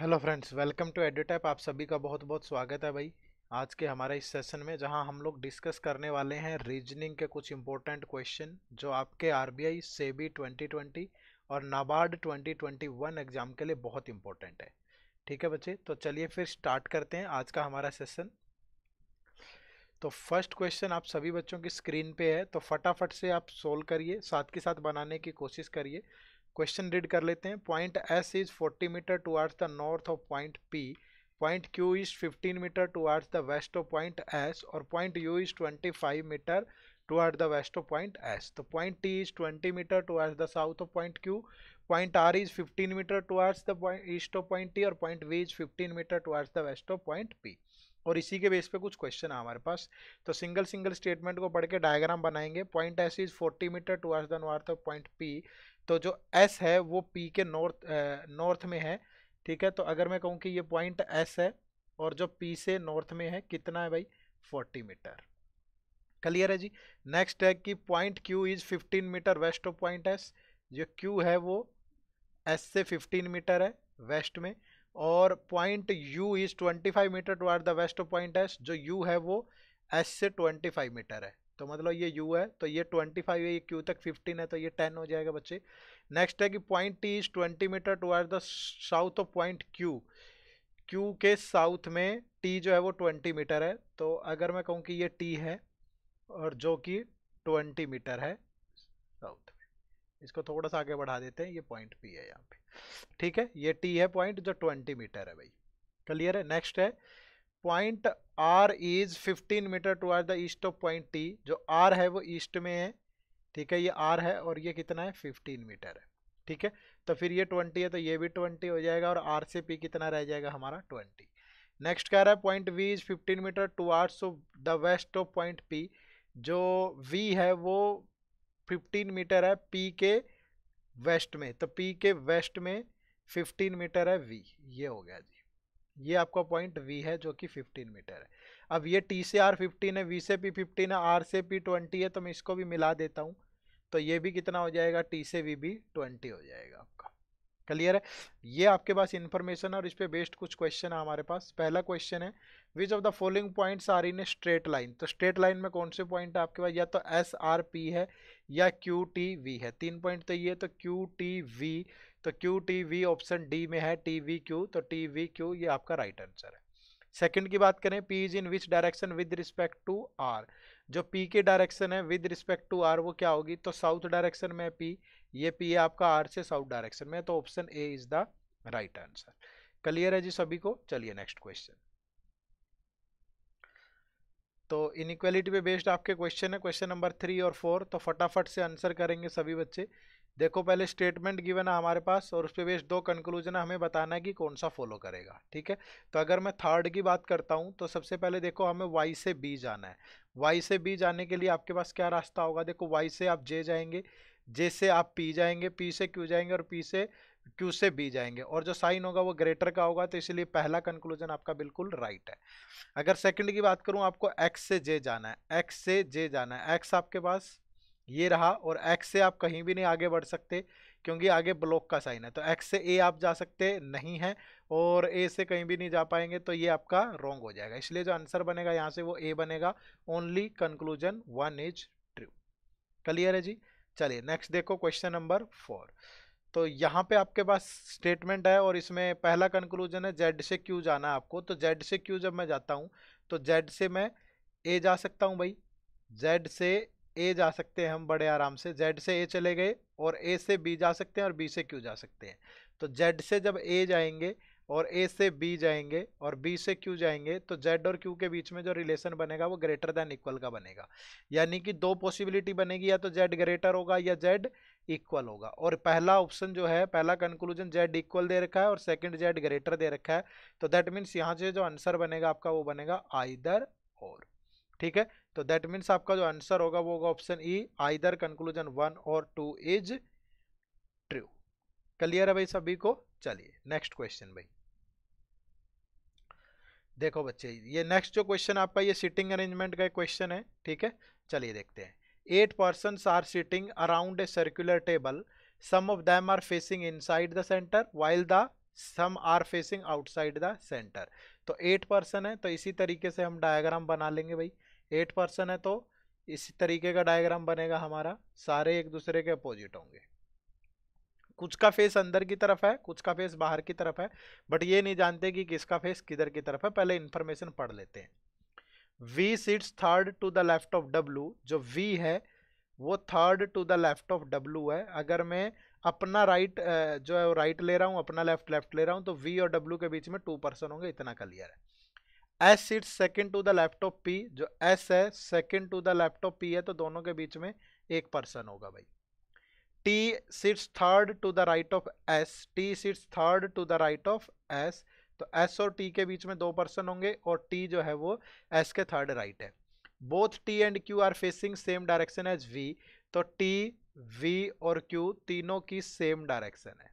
hello friends welcome to एडोटैप आप सभी का बहुत बहुत स्वागत है भाई आज के हमारे इस सेशन में जहां हम लोग डिस्कस करने वाले हैं रीजनिंग के कुछ इंपॉर्टेंट क्वेश्चन जो आपके आरबीआई सेबी 2020 और नाबार्ड 2021 एग्ज़ाम के लिए बहुत इंपॉर्टेंट है ठीक है बच्चे तो चलिए फिर स्टार्ट करते हैं आज का हमारा सेसन तो फर्स्ट क्वेश्चन आप सभी बच्चों की स्क्रीन पर है तो फटाफट से आप सोल्व करिए साथ के साथ बनाने की कोशिश करिए क्वेश्चन रीड कर लेते हैं point S is 40 metre towards the north of point P point Q is 15 metre towards the west of point S और point U is 25 metre toward the west of point S तो point T is 20 metre towards the south of point Q point R is 15 metre towards the east of point T और point V is 15 metre towards the west of point P और इसी के base पे कुछ question है हमारे पास तो single single statement को पढ़ के डायग्राम बनाएंगे point S is 40 metre towards the north of point P तो जो एस है वो पी के नॉर्थ नॉर्थ में है ठीक है तो अगर मैं कहूँ कि ये पॉइंट एस है और जो पी से नॉर्थ में है कितना है भाई फोर्टी मीटर क्लियर है जी नेक्स्ट है कि point Q is fifteen metre west of point S जो क्यू है वो एस से फिफ्टीन मीटर है वेस्ट में और point U is twenty five metre toward the west of point S जो यू है वो एस से ट्वेंटी फाइव मीटर है तो मतलब ये यू है तो ये ट्वेंटी फाइव है ये क्यू तक फिफ्टीन है तो ये टेन हो जाएगा बच्चे नेक्स्ट है कि point T is twenty metre toward the south of point Q Q के साउथ में टी जो है वो ट्वेंटी मीटर है तो अगर मैं कहूँ कि ये टी है और जो कि ट्वेंटी मीटर है साउथ में इसको थोड़ा सा आगे बढ़ा देते हैं ये पॉइंट पी है यहाँ पे ठीक है ये टी है पॉइंट जो ट्वेंटी मीटर है भाई क्लियर है नेक्स्ट है point R is 15 metre toward the east of point T जो आर है वो ईस्ट में है ठीक है ये आर है और ये कितना है 15 मीटर है ठीक है तो फिर ये 20 है तो ये भी 20 हो जाएगा और आर से पी कितना रह जाएगा हमारा 20 नेक्स्ट कह रहा है point V is 15 metre towards of the west of point P जो वी है वो 15 मीटर है पी के वेस्ट में तो पी के वेस्ट में फिफ्टीन मीटर है वी ये हो गया जी ये आपका पॉइंट वी है जो कि 15 मीटर है अब ये टी से आर फिफ्टीन है वी से पी फिफ्टीन है आर से पी ट्वेंटी है तो मैं इसको भी मिला देता हूँ तो ये भी कितना हो जाएगा टी से वी भी ट्वेंटी हो जाएगा आपका क्लियर है ये आपके पास इन्फॉर्मेशन है और इस पर बेस्ड कुछ क्वेश्चन है हमारे पास पहला क्वेश्चन है which of the following points are in a straight line तो स्ट्रेट लाइन में कौन से पॉइंट है आपके पास या तो एस आर पी है या क्यू टी वी है तीन पॉइंट तो ये तो क्यू टी वी तो Q T V option D में है टी वी क्यू तो टी वी क्यू ये आपका राइट आंसर है सेकंड की बात करें P is in which direction with respect to R जो पी के डायरेक्शन है विद रिस्पेक्ट टू आर वो क्या होगी तो साउथ डायरेक्शन में पी ये पी है आपका आर से साउथ डायरेक्शन में तो option A is the right answer clear है जी सभी को चलिए नेक्स्ट क्वेश्चन तो इनक्वेलिटी पे बेस्ड आपके क्वेश्चन है क्वेश्चन नंबर थ्री और फोर तो फटाफट से आंसर करेंगे सभी बच्चे देखो पहले स्टेटमेंट गिवन है हमारे पास और उस पर बेस्ड दो कंक्लूजन हमें बताना है कि कौन सा फॉलो करेगा ठीक है तो अगर मैं थर्ड की बात करता हूँ तो सबसे पहले देखो हमें वाई से बी जाना है वाई से बी जाने के लिए आपके पास क्या रास्ता होगा देखो वाई से आप जे जाएंगे जे से आप पी जाएंगे पी से क्यू जाएंगे और पी से क्यू से बी जाएंगे और जो साइन होगा वो ग्रेटर का होगा तो इसलिए पहला कंक्लूजन आपका बिल्कुल राइट है अगर सेकंड की बात करूँ आपको एक्स से जे जाना है एक्स से जे जाना है एक्स आपके पास ये रहा और एक्स से आप कहीं भी नहीं आगे बढ़ सकते क्योंकि आगे ब्लॉक का साइन है तो एक्स से ए आप जा सकते नहीं है और ए से कहीं भी नहीं जा पाएंगे तो ये आपका रॉन्ग हो जाएगा इसलिए जो आंसर बनेगा यहाँ से वो ए बनेगा only conclusion one is true clear है जी चलिए नेक्स्ट देखो क्वेश्चन नंबर फोर तो यहाँ पे आपके पास स्टेटमेंट है और इसमें पहला कंक्लूजन है जेड से क्यू जाना है आपको तो जेड से क्यू जब मैं जाता हूँ तो जेड से मैं ए जा सकता हूँ भाई जेड से ए जा सकते हैं हम बड़े आराम से जेड से ए चले गए और ए से बी जा सकते हैं और बी से क्यू जा सकते हैं तो जेड से जब ए जाएंगे और ए से बी जाएंगे और बी से क्यू जाएंगे तो जेड और क्यू के बीच में जो रिलेशन बनेगा वो ग्रेटर दैन इक्वल का बनेगा यानी कि दो पॉसिबिलिटी बनेगी या तो जेड ग्रेटर होगा या जेड इक्वल होगा और पहला ऑप्शन जो है पहला कंक्लूजन जेड इक्वल दे रखा है और सेकंड जेड ग्रेटर दे रखा है तो दैट मीन्स यहाँ से जो आंसर बनेगा आपका वो बनेगा आइदर और ठीक है तो दैट मीन्स आपका जो आंसर होगा वो होगा option E either conclusion one और टू इज ट्रू क्लियर है भाई सभी को चलिए नेक्स्ट क्वेश्चन भाई देखो बच्चे ये नेक्स्ट जो क्वेश्चन आपका ये सिटिंग अरेंजमेंट का क्वेश्चन है ठीक है चलिए देखते हैं eight person are sitting around a circular table some of them facing inside the centre while the some are facing outside the centre तो एट पर्सन है तो इसी तरीके से हम डायग्राम बना लेंगे भाई एट पर्सन है तो इसी तरीके का डायग्राम बनेगा हमारा सारे एक दूसरे के अपोजिट होंगे कुछ का फेस अंदर की तरफ है कुछ का फेस बाहर की तरफ है बट ये नहीं जानते कि किसका फेस किधर की तरफ है पहले इंफॉर्मेशन पढ़ लेते हैं V seats third to the left of W जो वी है वो third to the left of W है अगर मैं अपना राइट right, जो है राइट right ले रहा हूँ अपना लेफ्ट लेफ्ट ले रहा हूँ तो वी और डब्लू के बीच में टू पर्सन होंगे इतना क्लियर है S it second to the laptop P जो एस है second to the laptop P है तो दोनों के बीच में एक पर्सन होगा भाई T sits third to the right of S T sits third to the right of S तो एस और टी के बीच में दो पर्सन होंगे और टी जो है वो एस के थर्ड राइट है both T and Q are facing same direction as V तो टी वी और क्यू तीनों की सेम डायरेक्शन है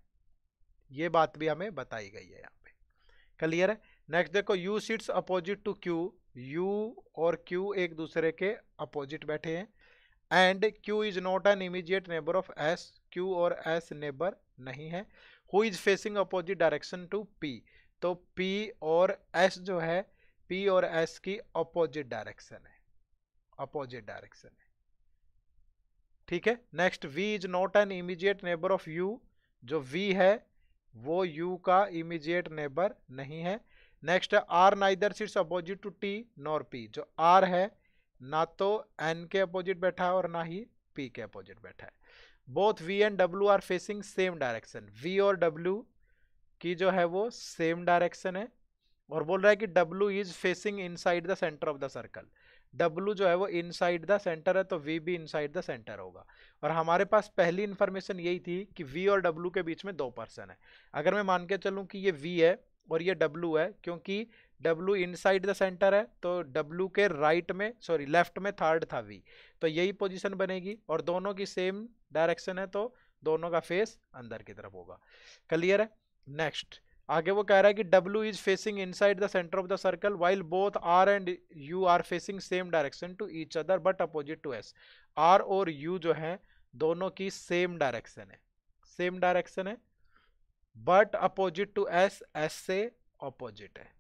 ये बात भी हमें बताई गई है यहाँ पे क्लियर है नेक्स्ट देखो U seats opposite to Q U और क्यू एक दूसरे के अपोजिट बैठे हैं and Q is not an immediate neighbour of S Q और एस नेबर नहीं है who is facing opposite direction to P तो पी और एस जो है पी और एस की अपोजिट डायरेक्शन है अपोजिट डायरेक्शन है ठीक है next V is not an immediate neighbour of U जो वी है वो यू का इमीजिएट नेबर नहीं है नेक्स्ट है R neither seats opposite to T nor P जो आर है ना तो एन के अपोजिट बैठा है और ना ही पी के अपोजिट बैठा है both V and W are facing same direction V और डब्ल्यू की जो है वो सेम डायरेक्शन है और बोल रहा है कि W is facing side the centre of the circle W जो है वो इन साइड द सेंटर है तो वी भी इन साइड द सेंटर होगा और हमारे पास पहली इन्फॉर्मेशन यही थी कि वी और डब्ल्यू के बीच में दो पर्सन है अगर मैं मान के चलूँ कि ये वी है और ये डब्लू है क्योंकि डब्लू इनसाइड द सेंटर है तो डब्लू के राइट में सॉरी लेफ्ट में थर्ड था वी तो यही पोजीशन बनेगी और दोनों की सेम डायरेक्शन है तो दोनों का फेस अंदर की तरफ होगा क्लियर है नेक्स्ट आगे वो कह रहा है कि W is facing inside the centre of the circle while both R and U are facing same direction to each other but opposite to S R और U जो है दोनों की सेम डायरेक्शन है सेम डायरेक्शन है but opposite to S S से opposite है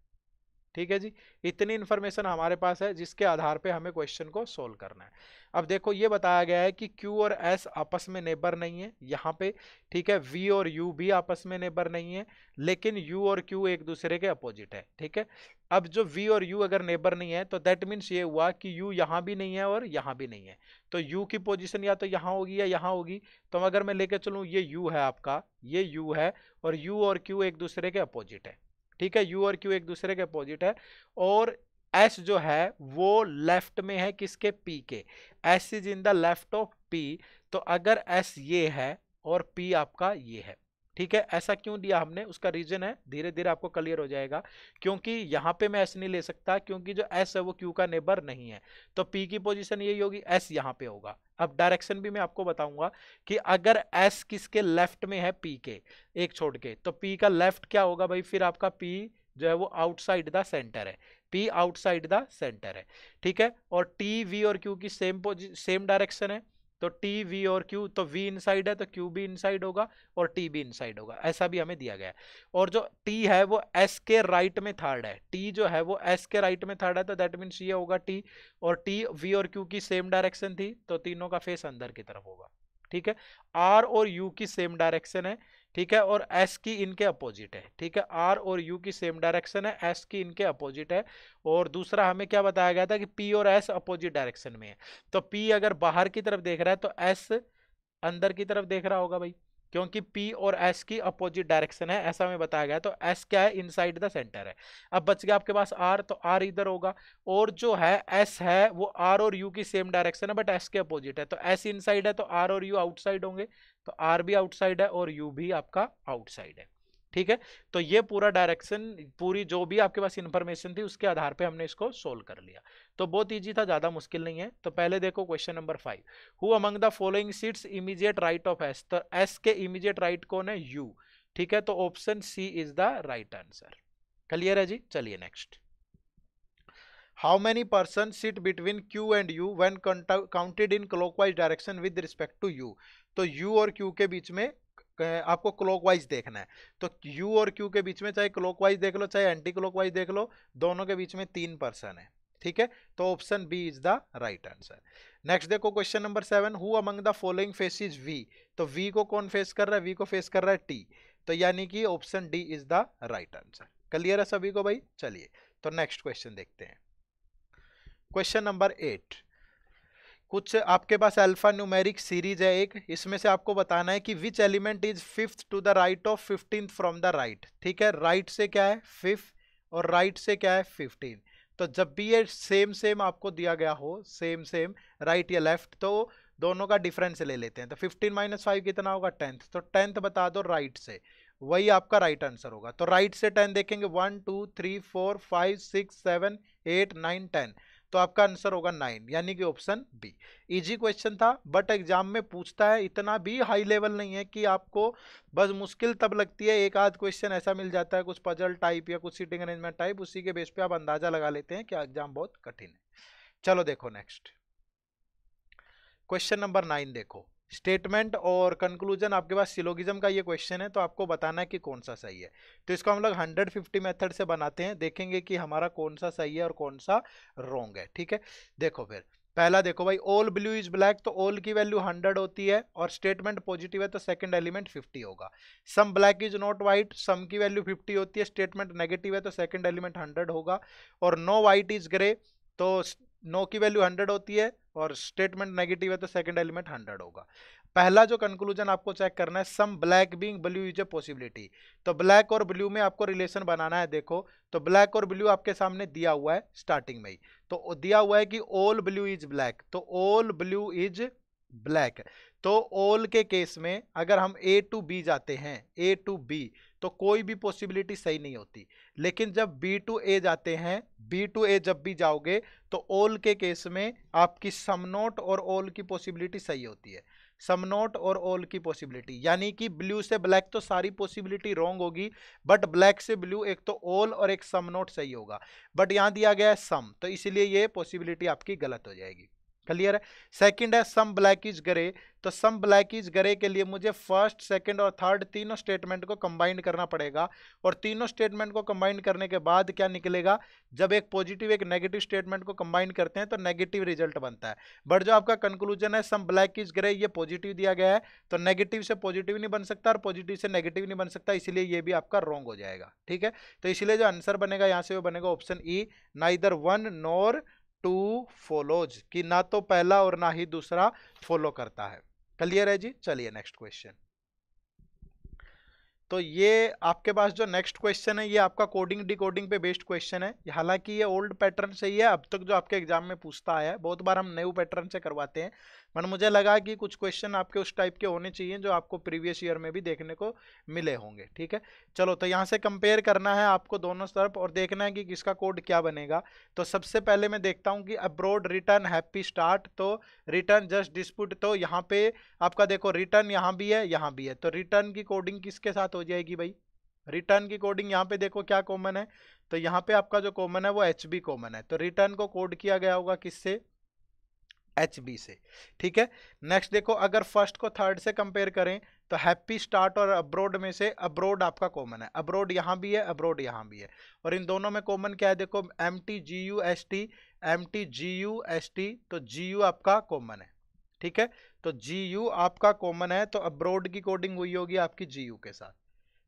ठीक है जी इतनी इन्फॉर्मेशन हमारे पास है जिसके आधार पे हमें क्वेश्चन को सोल्व करना है अब देखो ये बताया गया है कि Q और S आपस में नेबर नहीं है यहाँ पे ठीक है V और U भी आपस में नेबर नहीं है लेकिन U और Q एक दूसरे के अपोजिट है ठीक है अब जो v और u अगर नेबर नहीं है तो दैट मीन्स ये हुआ कि u यहाँ भी नहीं है और यहाँ भी नहीं है तो u की पोजीशन या तो यहाँ होगी या यहाँ होगी तो अगर मैं लेके चलूँ ये u है आपका ये u है और u और q एक दूसरे के अपोजिट है ठीक है u और q एक दूसरे के अपोजिट है और s जो है वो लेफ्ट में है किसके p के s is in the left of p तो अगर s ये है और p आपका ये है ठीक है ऐसा क्यों दिया हमने उसका रीजन है धीरे धीरे आपको क्लियर हो जाएगा क्योंकि यहाँ पे मैं एस नहीं ले सकता क्योंकि जो एस है वो क्यू का नेबर नहीं है तो पी की पोजिशन यही होगी एस यहाँ पे होगा अब डायरेक्शन भी मैं आपको बताऊंगा कि अगर एस किसके लेफ्ट में है पी के एक छोड़ के तो पी का लेफ्ट क्या होगा भाई फिर आपका पी जो है वो आउटसाइड द सेंटर है पी आउटसाइड द सेंटर है ठीक है और टी वी और क्यू की सेम सेम डायरेक्शन है तो टी वी और क्यू तो वी इनसाइड है तो क्यू भी इनसाइड होगा और टी भी इनसाइड होगा ऐसा भी हमें दिया गया है और जो टी है वो एस के राइट में थर्ड है टी जो है वो एस के राइट में थर्ड है तो दैट मीन्स ये होगा टी और टी वी और क्यू की सेम डायरेक्शन थी तो तीनों का फेस अंदर की तरफ होगा ठीक है आर और यू की सेम डायरेक्शन है ठीक है और एस की इनके अपोजिट है ठीक है आर और यू की सेम डायरेक्शन है एस की इनके अपोजिट है और दूसरा हमें क्या बताया गया था कि पी और एस अपोजिट डायरेक्शन में है तो पी अगर बाहर की तरफ देख रहा है तो एस अंदर की तरफ देख रहा होगा भाई क्योंकि P और S की अपोजिट डायरेक्शन है ऐसा हमें बताया गया तो S क्या है इनसाइड द सेंटर है अब बच गया आपके पास R तो R इधर होगा और जो है S है वो R और U की सेम डायरेक्शन है बट S के अपोजिट है तो S इनसाइड है तो R और U आउटसाइड होंगे तो आर भी आउटसाइड है और यू भी आपका आउटसाइड है ठीक है तो ये पूरा डायरेक्शन पूरी जो भी आपके पास इंफॉर्मेशन थी उसके आधार पे हमने इसको सोल्व कर लिया तो बहुत ईजी था ज़्यादा मुश्किल नहीं है तो पहले देखो question number five who among the following seats immediate right of S तो एस के इमीजिएट राइट कौन है यू ठीक है तो option C is the right answer clear है जी चलिए next how many person sit between Q and U when counted in clockwise direction with respect to U तो यू और क्यू के बीच में आपको क्लॉकवाइज देखना है तो यू और क्यू के बीच में चाहे क्लॉकवाइज देख लो चाहे एंटी क्लॉकवाइज देख लो दोनों के बीच में तीन पर्सन है ठीक है तो option B is the right answer next देखो question number seven who among the following face is V तो वी को कौन फेस कर रहा है वी को फेस कर रहा है टी तो यानी कि option D is the right answer clear है सभी को भाई चलिए तो नेक्स्ट क्वेश्चन देखते हैं क्वेश्चन नंबर एट कुछ आपके पास अल्फा न्यूमेरिक सीरीज है एक इसमें से आपको बताना है कि which element is fifth to the right of fifteen from the right ठीक है राइट right से क्या है फिफ्थ और राइट right से क्या है फिफ्टीन तो जब भी ये सेम सेम आपको दिया गया हो सेम सेम राइट या लेफ्ट तो दोनों का डिफरेंस ले लेते हैं तो फिफ्टीन माइनस फाइव कितना होगा टेंथ तो टेंथ बता दो राइट right से वही आपका राइट right आंसर होगा तो राइट right से टेन देखेंगे one two three four five six seven eight nine ten तो आपका आंसर होगा नाइन यानी कि ऑप्शन बी इजी क्वेश्चन था बट एग्जाम में पूछता है इतना भी हाई लेवल नहीं है कि आपको बस मुश्किल तब लगती है एक आध क्वेश्चन ऐसा मिल जाता है कुछ पजल टाइप या कुछ सीटिंग अरेंजमेंट टाइप उसी के बेस पे आप अंदाजा लगा लेते हैं कि एग्जाम बहुत कठिन है चलो देखो नेक्स्ट क्वेश्चन नंबर नाइन देखो स्टेटमेंट और कंक्लूजन आपके पास सिलोगिज्म का ये क्वेश्चन है तो आपको बताना है कि कौन सा सही है तो इसको हम लोग 150 मेथड से बनाते हैं देखेंगे कि हमारा कौन सा सही है और कौन सा रोंग है ठीक है देखो फिर पहला देखो भाई ऑल ब्लू इज ब्लैक तो ऑल की वैल्यू 100 होती है और स्टेटमेंट पॉजिटिव है तो सेकंड एलिमेंट 50 होगा some black is not white some की वैल्यू 50 होती है स्टेटमेंट नेगेटिव है तो सेकंड एलिमेंट 100 होगा और नो वाइट इज ग्रे तो नो की वैल्यू हंड्रेड होती है और स्टेटमेंट नेगेटिव है तो सेकंड एलिमेंट हंड्रेड होगा पहला जो कंक्लूजन आपको चेक करना है some black being blue is a possibility तो ब्लैक और ब्लू में आपको रिलेशन बनाना है देखो तो ब्लैक और ब्लू आपके सामने दिया हुआ है स्टार्टिंग में ही तो दिया हुआ है कि ऑल ब्लू इज ब्लैक तो ऑल ब्लू इज ब्लैक तो ओल के केस में अगर हम ए टू बी जाते हैं ए टू बी तो कोई भी पॉसिबिलिटी सही नहीं होती लेकिन जब बी टू ए जाते हैं बी टू ए जब भी जाओगे तो ओल के केस में आपकी समनोट और ओल की पॉसिबिलिटी सही होती है समनोट और ओल की पॉसिबिलिटी यानी कि ब्लू से ब्लैक तो सारी पॉसिबिलिटी रॉन्ग होगी बट ब्लैक से ब्लू एक तो ओल और एक समनोट सही होगा बट यहाँ दिया गया है सम तो इसलिए ये पॉसिबिलिटी आपकी गलत हो जाएगी क्लियर है सेकंड है सम ब्लैक इज ग्रे तो सम ब्लैक इज ग्रे के लिए मुझे फर्स्ट सेकंड और थर्ड तीनों स्टेटमेंट को कंबाइंड करना पड़ेगा और तीनों स्टेटमेंट को कंबाइंड करने के बाद क्या निकलेगा जब एक पॉजिटिव एक नेगेटिव स्टेटमेंट को कंबाइंड करते हैं तो नेगेटिव रिजल्ट बनता है बट जो आपका कंक्लूजन है सम ब्लैक इज ग्रे ये पॉजिटिव दिया गया है तो नेगेटिव से पॉजिटिव नहीं बन सकता और पॉजिटिव से नेगेटिव नहीं बन सकता इसलिए ये भी आपका रॉन्ग हो जाएगा ठीक है तो इसलिए जो आंसर बनेगा यहाँ से वो बनेगा option E neither one nor two follows कि ना तो पहला और ना ही दूसरा फॉलो करता है क्लियर है जी चलिए नेक्स्ट क्वेश्चन तो ये आपके पास जो नेक्स्ट क्वेश्चन है ये आपका कोडिंग डिकोडिंग पे बेस्ड क्वेश्चन है हालांकि ये ओल्ड पैटर्न से ही है अब तक जो आपके एग्जाम में पूछता आया है बहुत बार हम न्यू पैटर्न से करवाते हैं मन मुझे लगा कि कुछ क्वेश्चन आपके उस टाइप के होने चाहिए जो आपको प्रीवियस ईयर में भी देखने को मिले होंगे ठीक है चलो तो यहाँ से कंपेयर करना है आपको दोनों तरफ और देखना है कि किसका कोड क्या बनेगा तो सबसे पहले मैं देखता हूँ कि अब्रोड रिटर्न हैप्पी स्टार्ट तो रिटर्न जस्ट डिस्प्यूट तो यहाँ पे आपका देखो रिटर्न यहाँ भी है यहाँ भी है तो रिटर्न की कोडिंग किसके साथ हो जाएगी भाई रिटर्न की कोडिंग यहाँ पे देखो क्या कॉमन है तो यहाँ पे आपका जो कॉमन है वो एच बी कॉमन है तो रिटर्न को कोड किया गया होगा किससे एच बी से ठीक है नेक्स्ट देखो अगर फर्स्ट को थर्ड से कंपेयर करें तो हैप्पी स्टार्ट और अब्रोड में से अब्रोड आपका कॉमन है अब्रोड यहाँ भी है अब्रोड यहाँ भी है और इन दोनों में कॉमन क्या है देखो M T G U S T M T G U S T तो जी यू आपका कॉमन है ठीक है तो जी यू आपका कॉमन है तो अब्रोड की कोडिंग हुई होगी आपकी जी यू के साथ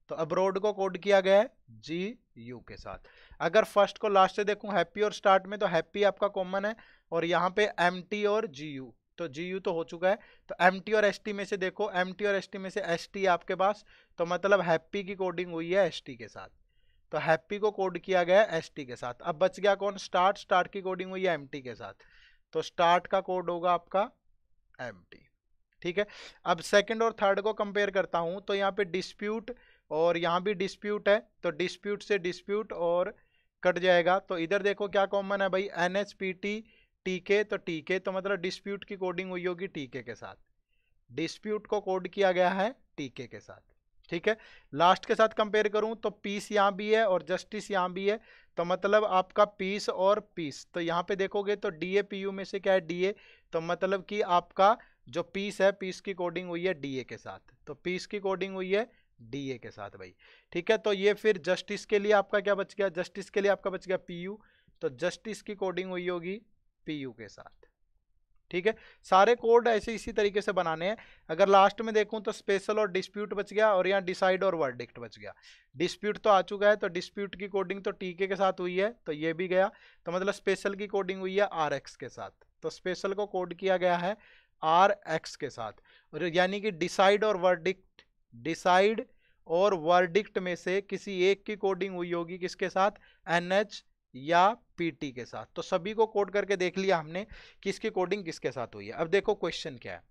तो अब्रोड को कोड किया गया है जी यू के साथ अगर फर्स्ट को लास्ट से देखूं हैप्पी और स्टार्ट में तो हैप्पी आपका कॉमन है और यहाँ पे एम टी और जी यू तो जी यू तो हो चुका है तो एम टी और एस टी में से देखो एम टी और एस टी में से एस टी आपके पास तो मतलब हैप्पी की कोडिंग हुई है एस टी के साथ तो हैप्पी को कोड किया गया है एस के साथ अब बच गया कौन स्टार्ट स्टार्ट की कोडिंग हुई है एम टी के साथ तो स्टार्ट का कोड होगा आपका एम टी ठीक है अब सेकंड और थर्ड को कंपेयर करता हूं तो यहाँ पे डिस्प्यूट और यहाँ भी डिस्प्यूट है तो डिस्प्यूट से डिस्प्यूट और कट जाएगा तो इधर देखो क्या कॉमन है भाई N H P T T के तो टी के तो मतलब डिस्प्यूट की कोडिंग हुई होगी टी के, के साथ डिस्प्यूट को कोड किया गया है टी के, के साथ ठीक है लास्ट के साथ कंपेयर करूँ तो पीस यहाँ भी है और जस्टिस यहाँ भी है तो मतलब आपका पीस और पीस तो यहाँ पे देखोगे तो डी ए पी यू में से क्या है डी ए तो मतलब कि आपका जो पीस है पीस की कोडिंग हुई है डी ए के साथ तो पीस की कोडिंग हुई है डी ए के साथ भाई ठीक है तो ये फिर जस्टिस के लिए आपका क्या बच गया जस्टिस के लिए आपका बच गया पी यू तो जस्टिस की कोडिंग हुई होगी पी यू के साथ ठीक है सारे कोड ऐसे इसी तरीके से बनाने हैं अगर लास्ट में देखूं तो स्पेशल और डिस्प्यूट बच गया और यहाँ डिसाइड और वर्डिक्ट बच गया डिस्प्यूट तो आ चुका है तो डिस्प्यूट की कोडिंग तो टीके के साथ हुई है तो ये भी गया तो मतलब स्पेशल की कोडिंग हुई है आर एक्स के साथ तो स्पेशल को कोड किया गया है आर एक्स के साथ और यानी कि डिसाइड और वर्डिक्ट डिसाइड और वर्डिक्ट में से किसी एक की कोडिंग हुई होगी किसके साथ एनएच या पीटी के साथ तो सभी को कोड करके देख लिया हमने कि इसकी कोडिंग किसके साथ हुई है अब देखो क्वेश्चन क्या है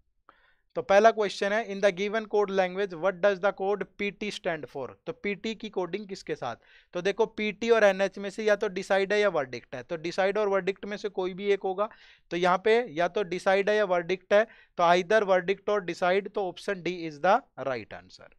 तो पहला क्वेश्चन है in the given code language what does the code PT stand for तो पीटी की कोडिंग किसके साथ तो देखो पीटी और एनएच में से या तो डिसाइड है या वर्डिक्ट है तो डिसाइड और वर्डिक्ट में से कोई भी एक होगा तो यहाँ पे या तो डिसाइड है या वर्डिक्ट है तो आइदर वर्डिक्ट और डिसाइड तो option D is the right answer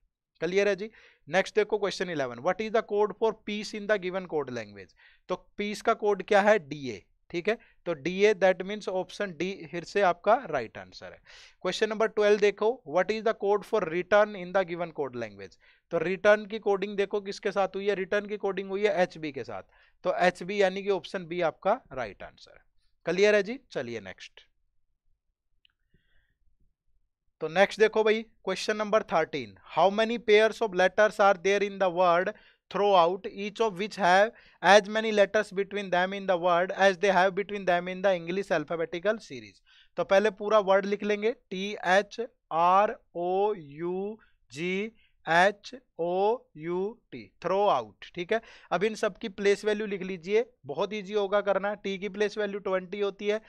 clear है जी नेक्स्ट देखो question eleven what is the code for peace in the given code language तो पीस का कोड क्या है डी ए ठीक है तो D A that means option D फिर से आपका राइट right आंसर है क्वेश्चन नंबर ट्वेल्व देखो what is the code for return in the given code language तो रिटर्न की कोडिंग देखो किसके साथ हुई है रिटर्न की कोडिंग हुई है एच बी के साथ तो एच बी यानी कि ऑप्शन बी आपका राइट right आंसर है क्लियर है जी चलिए नेक्स्ट तो नेक्स्ट देखो भाई question number thirteen how many pairs of letters are there in the word throughout each of which have as many letters between them in the word as they have between them in the english alphabetical series तो पहले पूरा word लिख लेंगे T H R O U G H O U T throughout ठीक है अब इन सब की प्लेस वैल्यू लिख लीजिए बहुत ईजी होगा करना टी की प्लेस वैल्यू ट्वेंटी होती है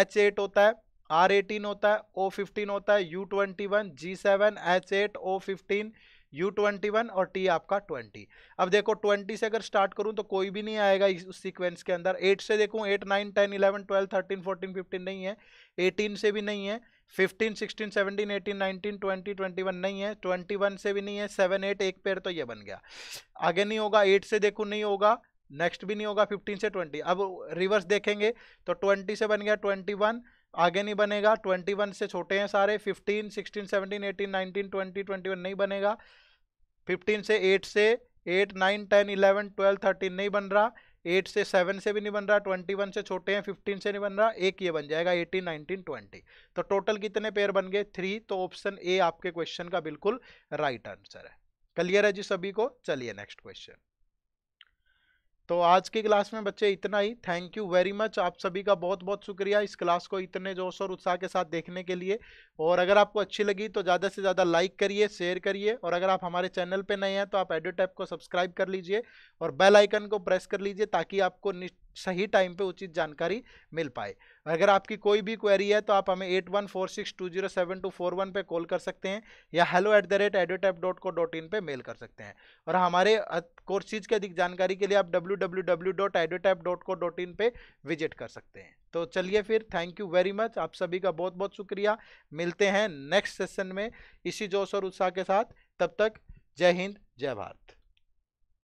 एच एट होता है आर एटीन होता है ओ फिफ्टीन होता है U twenty one G seven H eight O fifteen U twenty one और टी आपका ट्वेंटी अब देखो ट्वेंटी से अगर स्टार्ट करूँ तो कोई भी नहीं आएगा इस सीक्वेंस के अंदर एट से देखूँ eight nine ten eleven twelve thirteen fourteen fifteen नहीं है एटीन से भी नहीं है fifteen sixteen 17, eighteen nineteen twenty twenty one नहीं है ट्वेंटी वन से भी नहीं है सेवन एट एक पेयर तो ये बन गया आगे नहीं होगा एट से देखू नहीं होगा नेक्स्ट भी नहीं होगा फिफ्टीन से ट्वेंटी अब रिवर्स देखेंगे तो ट्वेंटी से बन गया ट्वेंटी वन आगे नहीं बनेगा ट्वेंटी वन से छोटे हैं सारे fifteen sixteen seventeen eighteen nineteen twenty twenty one नहीं बनेगा फिफ्टीन से एट से eight nine ten eleven twelve thirteen नहीं बन रहा एट से सेवन से भी नहीं बन रहा ट्वेंटी वन से छोटे हैं फिफ्टीन से नहीं बन रहा एक ये बन जाएगा एटीन नाइनटीन ट्वेंटी तो टोटल कितने पेयर बन गए थ्री तो ऑप्शन ए आपके क्वेश्चन का बिल्कुल राइट आंसर है क्लियर है जी सभी को चलिए नेक्स्ट क्वेश्चन तो आज की क्लास में बच्चे इतना ही थैंक यू वेरी मच आप सभी का बहुत बहुत शुक्रिया इस क्लास को इतने जोश और उत्साह के साथ देखने के लिए और अगर आपको अच्छी लगी तो ज़्यादा से ज़्यादा लाइक करिए शेयर करिए और अगर आप हमारे चैनल पे नए हैं तो आप एडिट ऐप को सब्सक्राइब कर लीजिए और बेल आइकन को प्रेस कर लीजिए ताकि आपको सही टाइम पे उचित जानकारी मिल पाए अगर आपकी कोई भी क्वेरी है तो आप हमें eight one four six two zero seven two four one पर कॉल कर सकते हैं या hello at the rate edit app dot co dot in पर मेल कर सकते हैं और हमारे कोर्सेज की अधिक जानकारी के लिए आप W W W dot edit app dot co dot in पर विजिट कर सकते हैं तो चलिए फिर थैंक यू वेरी मच आप सभी का बहुत बहुत शुक्रिया मिलते हैं नेक्स्ट सेशन में इसी जोश और उत्साह के साथ तब तक जय हिंद जय भारत